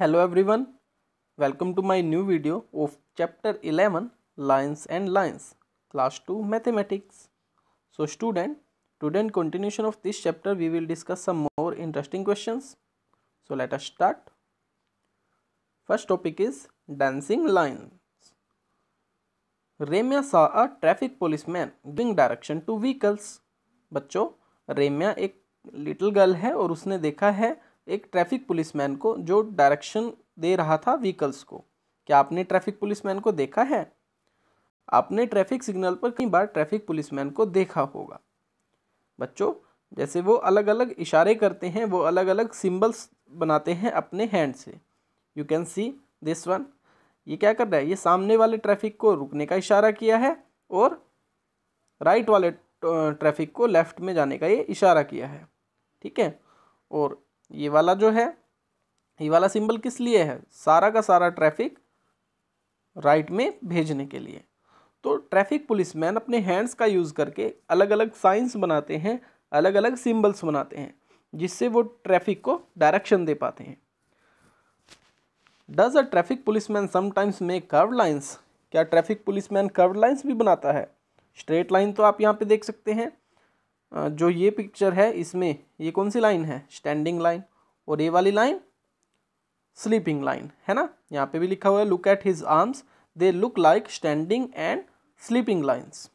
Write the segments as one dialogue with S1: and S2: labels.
S1: Hello everyone welcome to my new video of chapter eleven lines and lines class two mathematics so student student continuation of this chapter we will discuss some more interesting questions so let us start first topic is dancing lines Remya saw a traffic man giving direction to vehicles बच्चों रेम्या एक little girl है और उसने देखा है एक traffic policeman को जो डायरेक्शन दे रहा था व्हीकल्स को क्या आपने ट्रैफिक पुलिसमैन को देखा है आपने ट्रैफिक सिग्नल पर कई बार ट्रैफिक पुलिसमैन को देखा होगा बच्चों जैसे वो अलग अलग इशारे करते हैं वो अलग अलग सिम्बल्स बनाते हैं अपने हैंड से you can see this one ये क्या कर रहा है ये सामने वाले ट्रैफिक को रुकने का इशारा किया है और राइट वाले ट्रैफिक को लेफ़्ट में जाने का ये इशारा किया है ठीक है और ये वाला जो है ये वाला सिंबल किस लिए है सारा का सारा ट्रैफिक राइट में भेजने के लिए तो ट्रैफिक पुलिसमैन अपने हैंड्स का यूज़ करके अलग अलग साइंस बनाते हैं अलग अलग सिम्बल्स बनाते हैं जिससे वो ट्रैफिक को डायरेक्शन दे पाते हैं does a traffic policeman sometimes make curve lines क्या ट्रैफिक पुलिसमैन कर्व लाइन्स भी बनाता है स्ट्रेट लाइन तो आप यहाँ पे देख सकते हैं जो ये पिक्चर है इसमें ये कौन सी लाइन है स्टैंडिंग लाइन और ये वाली लाइन स्लीपिंग लाइन है ना यहाँ पे भी लिखा हुआ है look at his arms they look like standing and sleeping lines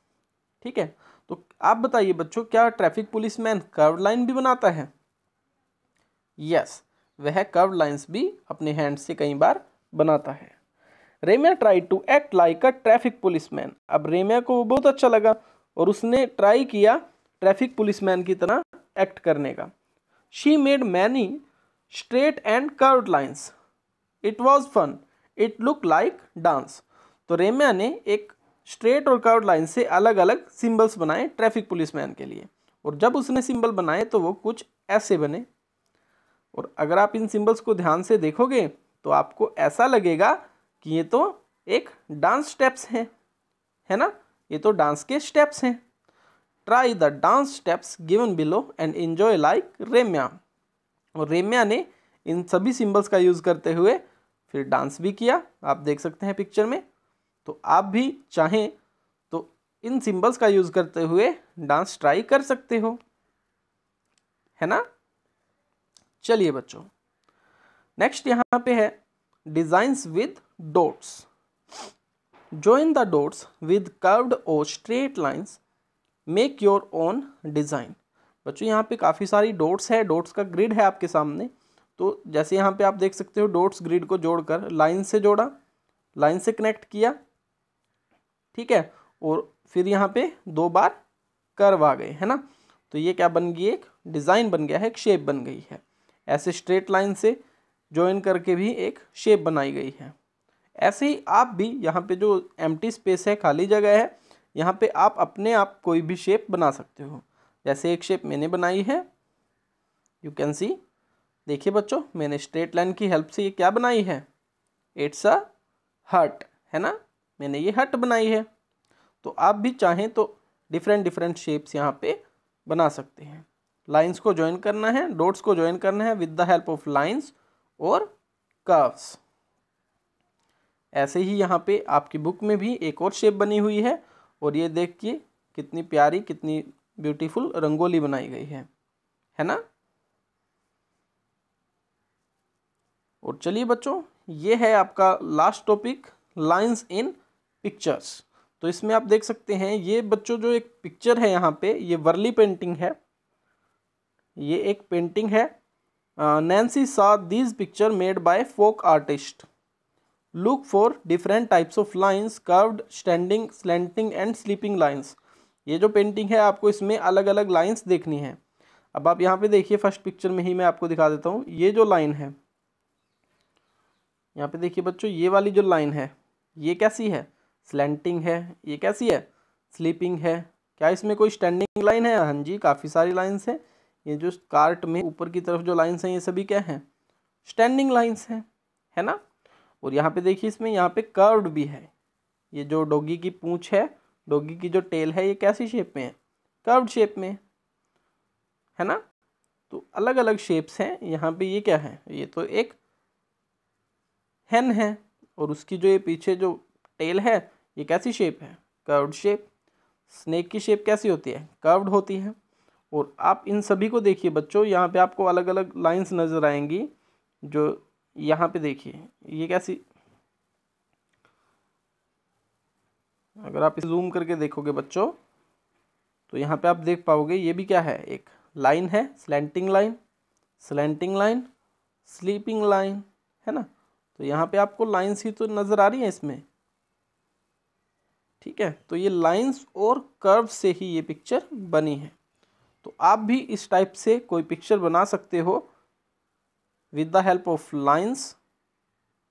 S1: ठीक है तो आप बताइए बच्चों क्या traffic police man curve line भी बनाता है यस yes, वह कर्व लाइन्स भी अपने हैंड से कई बार बनाता है Remya try to act like a traffic police man अब रेमिया को बहुत अच्छा लगा और उसने ट्राई किया ट्रैफिक पुलिसमैन की तरह एक्ट करने का she made many straight and curve lines it was fun it look like dance तो रेम्या ने एक स्ट्रेट और कर्व लाइन से अलग अलग सिंबल्स बनाए ट्रैफिक पुलिसमैन के लिए और जब उसने सिंबल बनाए तो वो कुछ ऐसे बने और अगर आप इन सिंबल्स को ध्यान से देखोगे तो आपको ऐसा लगेगा कि ये तो एक डांस स्टेप्स हैं है ना ये तो डांस के स्टेप्स हैं try the dance steps given below and enjoy like Remya और रेम्या ने इन सभी सिंबल्स का यूज़ करते हुए फिर डांस भी किया आप देख सकते हैं पिक्चर में तो आप भी चाहें तो इन सिंबल्स का यूज़ करते हुए डांस ट्राई कर सकते हो है ना चलिए बच्चों नेक्स्ट यहाँ पे है designs with dots join the dots with curved और straight lines make your own design बच्चों यहाँ पे काफ़ी सारी डोट्स है डोट्स का ग्रिड है आपके सामने तो जैसे यहाँ पे आप देख सकते हो डोट्स ग्रिड को जोड़कर लाइन से जोड़ा लाइन से कनेक्ट किया ठीक है और फिर यहाँ पे दो बार कर्व आ गए है ना तो ये क्या बन गई एक डिज़ाइन बन गया है एक शेप बन गई है ऐसे स्ट्रेट लाइन से ज्वाइन करके भी एक शेप बनाई गई है ऐसे ही आप भी यहाँ पे जो एम्प्टी स्पेस है खाली जगह है यहाँ पे आप अपने आप कोई भी शेप बना सकते हो जैसे एक शेप मैंने बनाई है यू कैन सी देखिए बच्चों मैंने स्ट्रेट लाइन की हेल्प से ये क्या बनाई है इट्स अ हट है ना मैंने ये हट बनाई है तो आप भी चाहें तो डिफरेंट डिफरेंट शेप्स यहाँ पे बना सकते हैं लाइंस को ज्वाइन करना है डोट्स को ज्वाइन करना है with the help of lines और कर्व्स ऐसे ही यहाँ पे आपकी बुक में भी एक और शेप बनी हुई है और ये देखिए कितनी प्यारी कितनी ब्यूटीफुल रंगोली बनाई गई है है ना और चलिए बच्चों ये है आपका last topic lines in pictures तो इसमें आप देख सकते हैं ये बच्चों जो एक पिक्चर है यहाँ पे ये वर्ली पेंटिंग है ये एक पेंटिंग है Nancy saw these picture made by folk artist look for different types of lines curved standing slanting and sleeping lines ये जो पेंटिंग है आपको इसमें अलग अलग लाइन्स देखनी है अब आप यहाँ पे देखिए फर्स्ट पिक्चर में ही मैं आपको दिखा देता हूँ ये जो लाइन है यहाँ पे देखिए बच्चों ये वाली जो लाइन है ये कैसी है स्लैंटिंग है ये कैसी है स्लीपिंग है क्या इसमें कोई स्टैंडिंग लाइन है हाँ जी काफ़ी सारी लाइन्स हैं ये जो कार्ट में ऊपर की तरफ जो लाइन्स हैं ये सभी क्या हैं स्टैंडिंग लाइन्स हैं है ना और यहाँ पे देखिए इसमें यहाँ पे कर्व्ड भी है ये जो डोगी की पूँछ है डोगी की जो टेल है ये कैसी शेप में है कर्व्ड शेप में है ना तो अलग अलग शेप्स हैं यहाँ पे ये क्या है ये तो एक हेन है और उसकी जो ये पीछे जो टेल है ये कैसी शेप है कर्व्ड शेप स्नेक की शेप कैसी होती है कर्व्ड होती है और आप इन सभी को देखिए बच्चों यहाँ पे आपको अलग अलग लाइंस नज़र आएंगी जो यहाँ पे देखिए ये कैसी अगर आप इसे जूम करके देखोगे बच्चों तो यहाँ पे आप देख पाओगे ये भी क्या है एक लाइन है slanting line slanting line sleeping line है ना तो यहाँ पे आपको लाइन्स ही तो नज़र आ रही हैं इसमें ठीक है तो ये लाइंस और कर्व से ही ये पिक्चर बनी है तो आप भी इस टाइप से कोई पिक्चर बना सकते हो with the help of lines,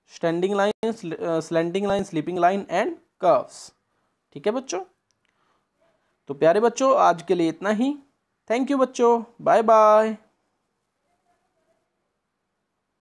S1: standing lines, slanting lines, sleeping line and curves. ठीक है बच्चों तो प्यारे बच्चों आज के लिए इतना ही थैंक यू बच्चों बाय बाय